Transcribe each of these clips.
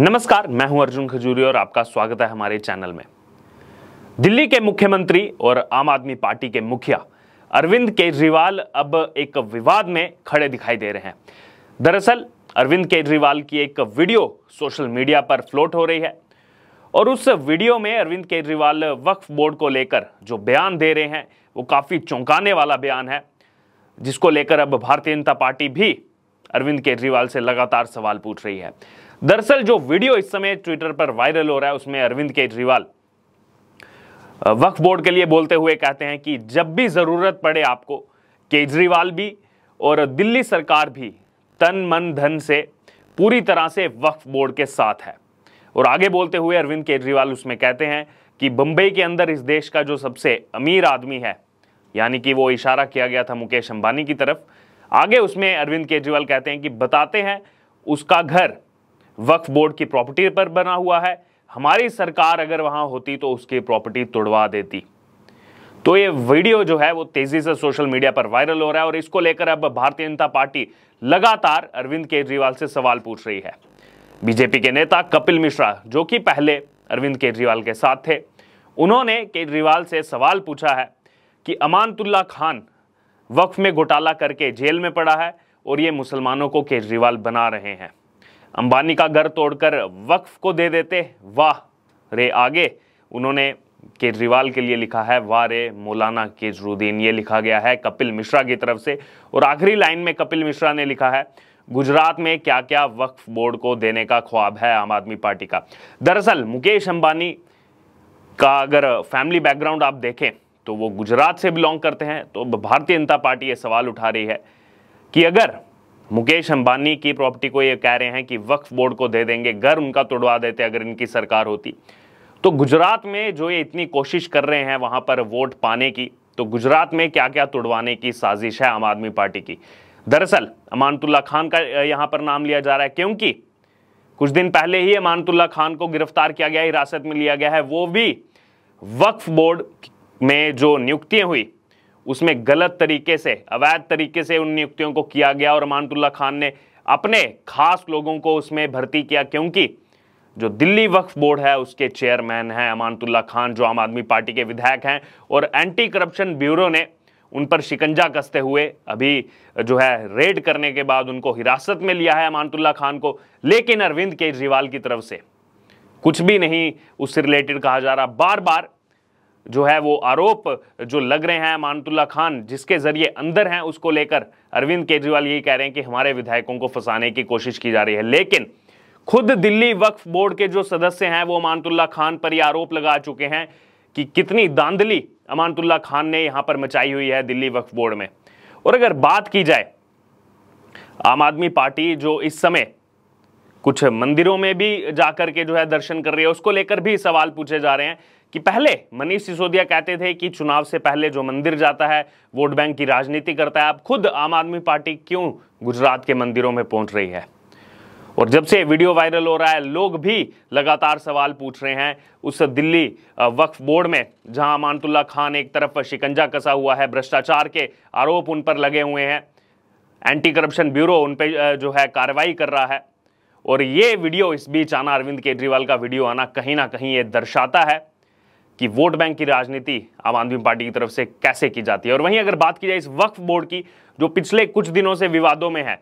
नमस्कार मैं हूं अर्जुन खजूरी और आपका स्वागत है हमारे चैनल में दिल्ली के मुख्यमंत्री और आम आदमी पार्टी के मुखिया अरविंद केजरीवाल अब एक विवाद में खड़े दिखाई दे रहे हैं दरअसल अरविंद केजरीवाल की एक वीडियो सोशल मीडिया पर फ्लोट हो रही है और उस वीडियो में अरविंद केजरीवाल वक्फ बोर्ड को लेकर जो बयान दे रहे हैं वो काफ़ी चौंकाने वाला बयान है जिसको लेकर अब भारतीय जनता पार्टी भी अरविंद केजरीवाल से लगातार सवाल पूछ रही है दरअसल जो वीडियो इस समय ट्विटर पर वायरल हो रहा है उसमें अरविंद केजरीवाल वक्फ बोर्ड के लिए बोलते हुए कहते हैं कि जब भी ज़रूरत पड़े आपको केजरीवाल भी और दिल्ली सरकार भी तन मन धन से पूरी तरह से वक्फ बोर्ड के साथ है और आगे बोलते हुए अरविंद केजरीवाल उसमें कहते हैं कि बम्बई के अंदर इस देश का जो सबसे अमीर आदमी है यानी कि वो इशारा किया गया था मुकेश अंबानी की तरफ आगे उसमें अरविंद केजरीवाल कहते हैं कि बताते हैं उसका घर वक्फ बोर्ड की प्रॉपर्टी पर बना हुआ है हमारी सरकार अगर वहां होती तो उसकी प्रॉपर्टी तोड़वा देती तो ये वीडियो जो है वो तेजी से सोशल मीडिया पर वायरल हो रहा है और इसको लेकर अब भारतीय जनता पार्टी लगातार अरविंद केजरीवाल से सवाल पूछ रही है बीजेपी के नेता कपिल मिश्रा जो कि पहले अरविंद केजरीवाल के साथ थे उन्होंने केजरीवाल से सवाल पूछा है कि अमानतुल्ला खान वक्फ में घोटाला करके जेल में पड़ा है और ये मुसलमानों को केजरीवाल बना रहे हैं अंबानी का घर तोड़कर वक्फ को दे देते वाह रे आगे उन्होंने केजरीवाल के लिए लिखा है वाह रे मौलाना केजरुद्दीन ये लिखा गया है कपिल मिश्रा की तरफ से और आखिरी लाइन में कपिल मिश्रा ने लिखा है गुजरात में क्या क्या वक्फ बोर्ड को देने का ख्वाब है आम आदमी पार्टी का दरअसल मुकेश अंबानी का अगर फैमिली बैकग्राउंड आप देखें तो वो गुजरात से बिलोंग करते हैं तो भारतीय जनता पार्टी ये सवाल उठा रही है कि अगर मुकेश अंबानी की प्रॉपर्टी को ये कह रहे हैं कि वक्फ बोर्ड को दे देंगे घर उनका तोड़वा देते अगर इनकी सरकार होती तो गुजरात में जो ये इतनी कोशिश कर रहे हैं वहां पर वोट पाने की तो गुजरात में क्या क्या तोड़वाने की साजिश है आम आदमी पार्टी की दरअसल अमानतुल्ला खान का यहाँ पर नाम लिया जा रहा है क्योंकि कुछ दिन पहले ही अमानतुल्ला खान को गिरफ्तार किया गया हिरासत में लिया गया है वो भी वक्फ बोर्ड में जो नियुक्तियाँ हुई उसमें गलत तरीके से अवैध तरीके से उन नियुक्तियों को किया गया और अमानतुल्ला खान ने अपने खास लोगों को उसमें भर्ती किया क्योंकि जो दिल्ली वक्फ बोर्ड है उसके चेयरमैन हैं अमानतुल्ला खान जो आम आदमी पार्टी के विधायक हैं और एंटी करप्शन ब्यूरो ने उन पर शिकंजा कसते हुए अभी जो है रेड करने के बाद उनको हिरासत में लिया है अमानतुल्ला खान को लेकिन अरविंद केजरीवाल की तरफ से कुछ भी नहीं उससे रिलेटेड कहा जा रहा बार बार जो है वो आरोप जो लग रहे हैं मानतुल्ला खान जिसके ज़रिए अंदर हैं उसको लेकर अरविंद केजरीवाल यही कह रहे हैं कि हमारे विधायकों को फंसाने की कोशिश की जा रही है लेकिन खुद दिल्ली वक्फ बोर्ड के जो सदस्य हैं वो अमानतुल्ला खान पर ही आरोप लगा चुके हैं कि कितनी दांधली अमानतुल्ला खान ने यहां पर मचाई हुई है दिल्ली वक्फ बोर्ड में और अगर बात की जाए आम आदमी पार्टी जो इस समय कुछ मंदिरों में भी जाकर के जो है दर्शन कर रही है उसको लेकर भी सवाल पूछे जा रहे हैं कि पहले मनीष सिसोदिया कहते थे कि चुनाव से पहले जो मंदिर जाता है वोट बैंक की राजनीति करता है अब खुद आम आदमी पार्टी क्यों गुजरात के मंदिरों में पहुंच रही है और जब से वीडियो वायरल हो रहा है लोग भी लगातार सवाल पूछ रहे हैं उस दिल्ली वक्फ बोर्ड में जहां अमानतुल्ला खान एक तरफ शिकंजा कसा हुआ है भ्रष्टाचार के आरोप उन पर लगे हुए हैं एंटी करप्शन ब्यूरो उन पर जो है कार्रवाई कर रहा है और ये वीडियो इस बीच आना अरविंद केजरीवाल का वीडियो आना कहीं ना कहीं ये दर्शाता है कि वोट बैंक की राजनीति आम आदमी पार्टी की तरफ से कैसे की जाती है और वहीं अगर बात की जाए इस वक्फ बोर्ड की जो पिछले कुछ दिनों से विवादों में है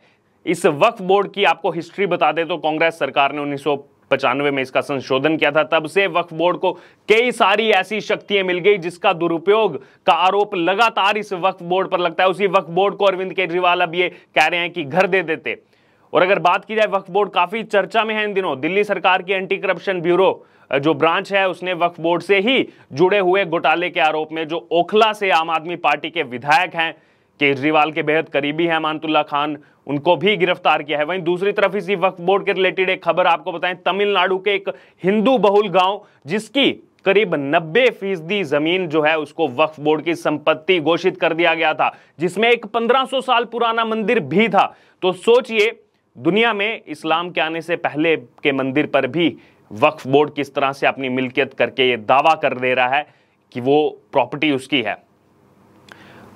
इस वक्फ बोर्ड की आपको हिस्ट्री बता दें तो कांग्रेस सरकार ने उन्नीस पचानवे में इसका संशोधन किया था तब से वक्फ बोर्ड को कई सारी ऐसी शक्तियां मिल गई जिसका दुरुपयोग का आरोप लगातार इस वक्फ बोर्ड पर लगता है उसी वक्फ बोर्ड को अरविंद केजरीवाल अब ये कह रहे हैं कि घर दे देते और अगर बात की जाए वक्फ बोर्ड काफ़ी चर्चा में है इन दिनों दिल्ली सरकार की एंटी करप्शन ब्यूरो जो ब्रांच है उसने वक्फ बोर्ड से ही जुड़े हुए घोटाले के आरोप में जो ओखला से आम आदमी पार्टी के विधायक हैं केजरीवाल के बेहद करीबी हैं मानतुल्ला खान उनको भी गिरफ्तार किया है वहीं दूसरी तरफ इसी वक्फ बोर्ड के रिलेटेड एक खबर आपको बताएं तमिलनाडु के एक हिंदू बहुल गांव जिसकी करीब 90 फीसदी जमीन जो है उसको वक्फ बोर्ड की संपत्ति घोषित कर दिया गया था जिसमें एक 1500 साल पुराना मंदिर भी था तो सोचिए दुनिया में इस्लाम के आने से पहले के मंदिर पर भी वक्फ बोर्ड किस तरह से अपनी मिल्कियत करके ये दावा कर दे रहा है कि वो प्रॉपर्टी उसकी है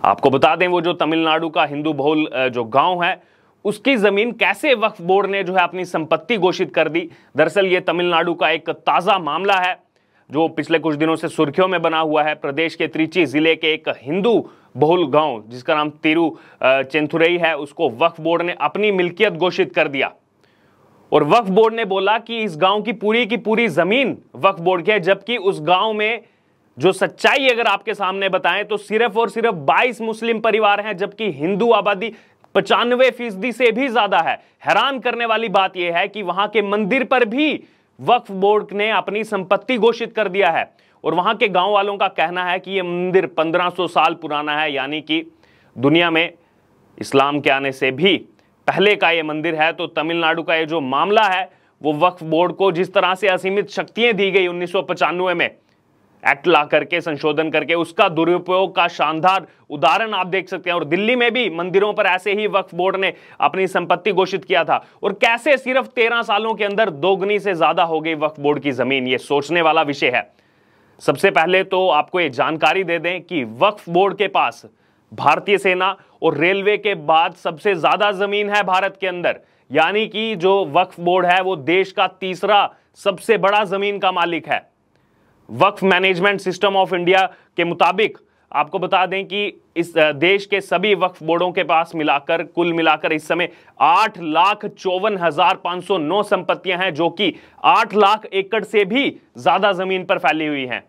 आपको बता दें वो जो तमिलनाडु का हिंदू बहुल जो गांव है उसकी ज़मीन कैसे वक्फ बोर्ड ने जो है अपनी संपत्ति घोषित कर दी दरअसल ये तमिलनाडु का एक ताज़ा मामला है जो पिछले कुछ दिनों से सुर्खियों में बना हुआ है प्रदेश के त्रिची ज़िले के एक हिंदू बहुल गांव जिसका नाम तेरू चेंथुरई है उसको वक्फ बोर्ड ने अपनी मिल्कियत घोषित कर दिया और वक्फ बोर्ड ने बोला कि इस गांव की पूरी की पूरी जमीन वक्फ बोर्ड की है जबकि उस गांव में जो सच्चाई अगर आपके सामने बताएं तो सिर्फ और सिर्फ 22 मुस्लिम परिवार हैं जबकि हिंदू आबादी पचानवे फीसदी से भी ज्यादा है हैरान करने वाली बात यह है कि वहां के मंदिर पर भी वक्फ बोर्ड ने अपनी संपत्ति घोषित कर दिया है और वहां के गांव वालों का कहना है कि ये मंदिर 1500 साल पुराना है यानी कि दुनिया में इस्लाम के आने से भी पहले का ये मंदिर है तो तमिलनाडु का ये जो मामला है वो वक्फ बोर्ड को जिस तरह से असीमित शक्तियां दी गई उन्नीस में एक्ट ला करके संशोधन करके उसका दुरुपयोग का शानदार उदाहरण आप देख सकते हैं और दिल्ली में भी मंदिरों पर ऐसे ही वक्फ बोर्ड ने अपनी संपत्ति घोषित किया था और कैसे सिर्फ तेरह सालों के अंदर दोगुनी से ज्यादा हो गई वक्फ बोर्ड की जमीन ये सोचने वाला विषय है सबसे पहले तो आपको एक जानकारी दे दें कि वक्फ बोर्ड के पास भारतीय सेना और रेलवे के बाद सबसे ज़्यादा ज़मीन है भारत के अंदर यानी कि जो वक्फ बोर्ड है वो देश का तीसरा सबसे बड़ा ज़मीन का मालिक है वक्फ मैनेजमेंट सिस्टम ऑफ इंडिया के मुताबिक आपको बता दें कि इस देश के सभी वक्फ बोर्डों के पास मिलाकर कुल मिलाकर इस समय आठ लाख चौवन हजार पांच सौ नौ संपत्तियां हैं जो कि आठ लाख एकड़ से भी ज्यादा जमीन पर फैली हुई हैं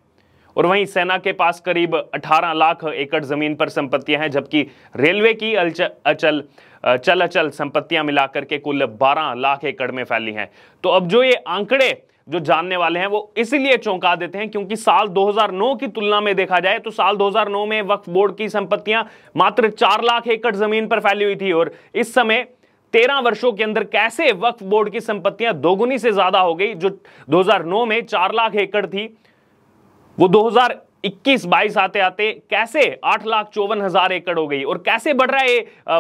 और वहीं सेना के पास करीब 18 लाख एकड़ जमीन पर संपत्तियां हैं जबकि रेलवे की अचल अचल चल अचल संपत्तियां मिलाकर के कुल 12 लाख एकड़ में फैली हैं तो अब जो ये आंकड़े जो जानने वाले हैं वो इसीलिए चौंका देते हैं क्योंकि साल 2009 की तुलना में देखा जाए तो साल 2009 में वक्फ बोर्ड की संपत्तियां मात्र चार लाख एकड़ जमीन पर फैली हुई थी और इस समय तेरह वर्षों के अंदर कैसे वक्फ बोर्ड की संपत्तियां दोगुनी से ज्यादा हो गई जो दो में चार लाख एकड़ थी वो दो 21 बाईस आते आते कैसे आठ लाख चौवन हजार एकड़ हो गई और कैसे बढ़ रहा है ये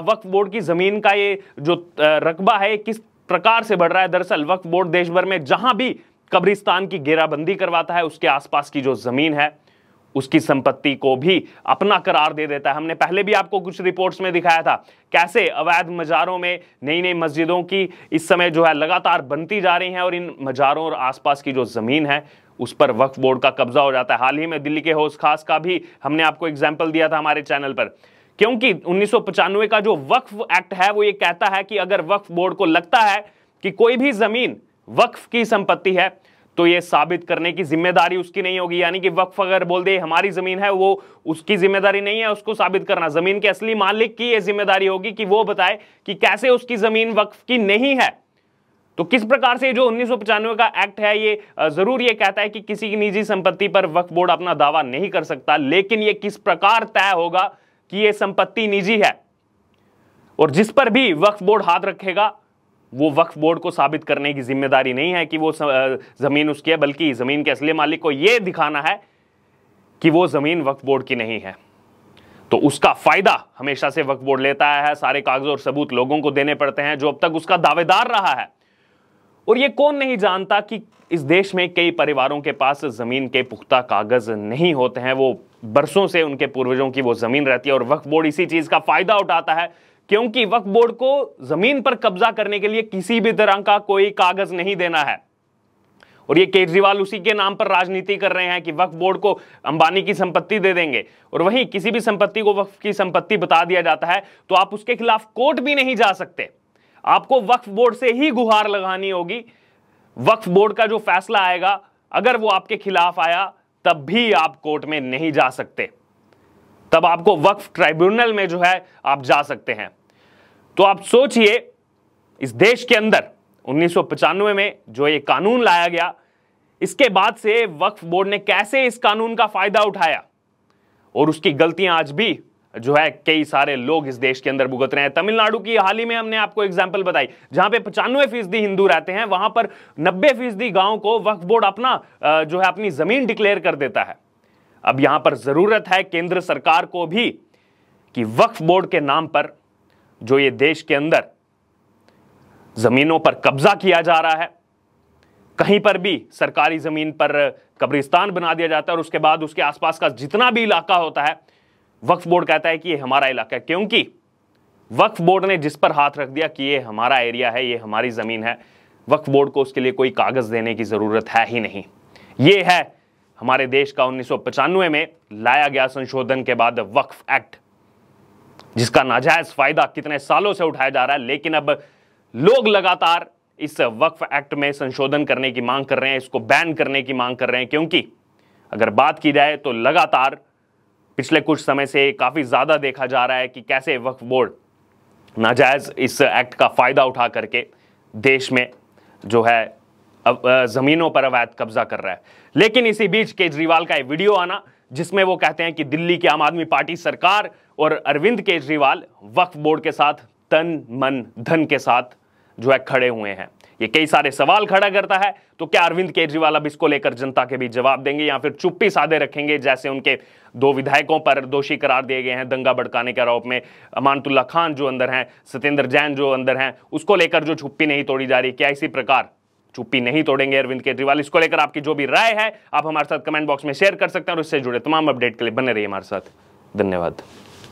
वक्फ बोर्ड की जमीन का ये जो रकबा है किस प्रकार से बढ़ रहा है दरअसल वक्फ बोर्ड देश भर में जहां भी कब्रिस्तान की घेराबंदी करवाता है उसके आसपास की जो जमीन है उसकी संपत्ति को भी अपना करार दे देता है हमने पहले भी आपको कुछ रिपोर्ट्स में दिखाया था कैसे अवैध मज़ारों में नई नई मस्जिदों की इस समय जो है लगातार बनती जा रही हैं और इन मज़ारों और आसपास की जो ज़मीन है उस पर वक्फ बोर्ड का कब्जा हो जाता है हाल ही में दिल्ली के होश खास का भी हमने आपको एग्जाम्पल दिया था हमारे चैनल पर क्योंकि उन्नीस का जो वक्फ एक्ट है वो ये कहता है कि अगर वक्फ बोर्ड को लगता है कि कोई भी ज़मीन वक्फ की संपत्ति है तो ये साबित करने की जिम्मेदारी उसकी नहीं होगी यानी कि वक्फ अगर बोल दे हमारी जमीन है वो उसकी जिम्मेदारी नहीं है उसको साबित करना जमीन के असली मालिक की ये जिम्मेदारी होगी कि वो बताए कि कैसे उसकी जमीन वक्फ की नहीं है तो किस प्रकार से जो उन्नीस का एक्ट है ये जरूर ये कहता है कि किसी की निजी संपत्ति पर वक्फ बोर्ड अपना दावा नहीं कर सकता लेकिन यह किस प्रकार तय होगा कि यह संपत्ति निजी है और जिस पर भी वक्फ बोर्ड हाथ रखेगा वो वक्फ बोर्ड को साबित करने की जिम्मेदारी नहीं है कि वो ज़मीन उसकी है बल्कि ज़मीन के असली मालिक को यह दिखाना है कि वो ज़मीन वक्फ बोर्ड की नहीं है तो उसका फ़ायदा हमेशा से वक्फ बोर्ड लेता है सारे कागज और सबूत लोगों को देने पड़ते हैं जो अब तक उसका दावेदार रहा है और ये कौन नहीं जानता कि इस देश में कई परिवारों के पास ज़मीन के पुख्ता कागज़ नहीं होते हैं वो बरसों से उनके पूर्वजों की वो ज़मीन रहती है और वक्फ बोर्ड इसी चीज़ का फ़ायदा उठाता है क्योंकि वक्फ बोर्ड को जमीन पर कब्जा करने के लिए किसी भी तरह का कोई कागज नहीं देना है और ये केजरीवाल उसी के नाम पर राजनीति कर रहे हैं कि वक्फ बोर्ड को अंबानी की संपत्ति दे देंगे और वहीं किसी भी संपत्ति को वक्फ की संपत्ति बता दिया जाता है तो आप उसके खिलाफ कोर्ट भी नहीं जा सकते आपको वक्फ बोर्ड से ही गुहार लगानी होगी वक्फ बोर्ड का जो फैसला आएगा अगर वो आपके खिलाफ आया तब भी आप कोर्ट में नहीं जा सकते तब आपको वक्फ ट्राइब्यूनल में जो है आप जा सकते हैं तो आप सोचिए इस देश के अंदर उन्नीस में जो ये कानून लाया गया इसके बाद से वक्फ बोर्ड ने कैसे इस कानून का फायदा उठाया और उसकी गलतियां आज भी जो है कई सारे लोग इस देश के अंदर भुगत रहे हैं तमिलनाडु की हाल ही में हमने आपको एग्जाम्पल बताई जहां पे पचानवे फीसदी हिंदू रहते हैं वहां पर नब्बे फीसदी गांव को वक्फ बोर्ड अपना जो है अपनी जमीन डिक्लेयर कर देता है अब यहां पर जरूरत है केंद्र सरकार को भी कि वक्फ बोर्ड के नाम पर जो ये देश के अंदर ज़मीनों पर कब्जा किया जा रहा है कहीं पर भी सरकारी ज़मीन पर कब्रिस्तान बना दिया जाता है और उसके बाद उसके आसपास का जितना भी इलाका होता है वक्फ बोर्ड कहता है कि ये हमारा इलाका है क्योंकि वक्फ बोर्ड ने जिस पर हाथ रख दिया कि ये हमारा एरिया है ये हमारी ज़मीन है वक्फ बोर्ड को उसके लिए कोई कागज़ देने की ज़रूरत है ही नहीं ये है हमारे देश का उन्नीस में लाया गया संशोधन के बाद वक्फ एक्ट जिसका नाजायज फायदा कितने सालों से उठाया जा रहा है लेकिन अब लोग लगातार इस वक्फ एक्ट में संशोधन करने की मांग कर रहे हैं इसको बैन करने की मांग कर रहे हैं क्योंकि अगर बात की जाए तो लगातार पिछले कुछ समय से काफ़ी ज़्यादा देखा जा रहा है कि कैसे वक्फ बोर्ड नाजायज़ इस एक्ट का फ़ायदा उठा करके देश में जो है ज़मीनों पर अवैध कब्ज़ा कर रहा है लेकिन इसी बीच केजरीवाल का एक वीडियो आना जिसमें वो कहते हैं कि दिल्ली की आम आदमी पार्टी सरकार और अरविंद केजरीवाल वक्फ बोर्ड के साथ तन मन धन के साथ जो है खड़े हुए हैं ये कई सारे सवाल खड़ा करता है तो क्या अरविंद केजरीवाल अब इसको लेकर जनता के भी जवाब देंगे या फिर चुप्पी साधे रखेंगे जैसे उनके दो विधायकों पर दोषी करार दिए गए हैं दंगा भड़काने के आरोप में अमानतुल्ला खान जो अंदर हैं सत्येंद्र जैन जो अंदर हैं उसको लेकर जो छुप्पी नहीं तोड़ी जा रही क्या इसी प्रकार चुप्पी नहीं तोड़ेंगे अरविंद केजरीवाल इसको लेकर आपकी जो भी राय है आप हमारे साथ कमेंट बॉक्स में शेयर कर सकते हैं और इससे जुड़े तमाम अपडेट के लिए बने रहिए हमारे साथ धन्यवाद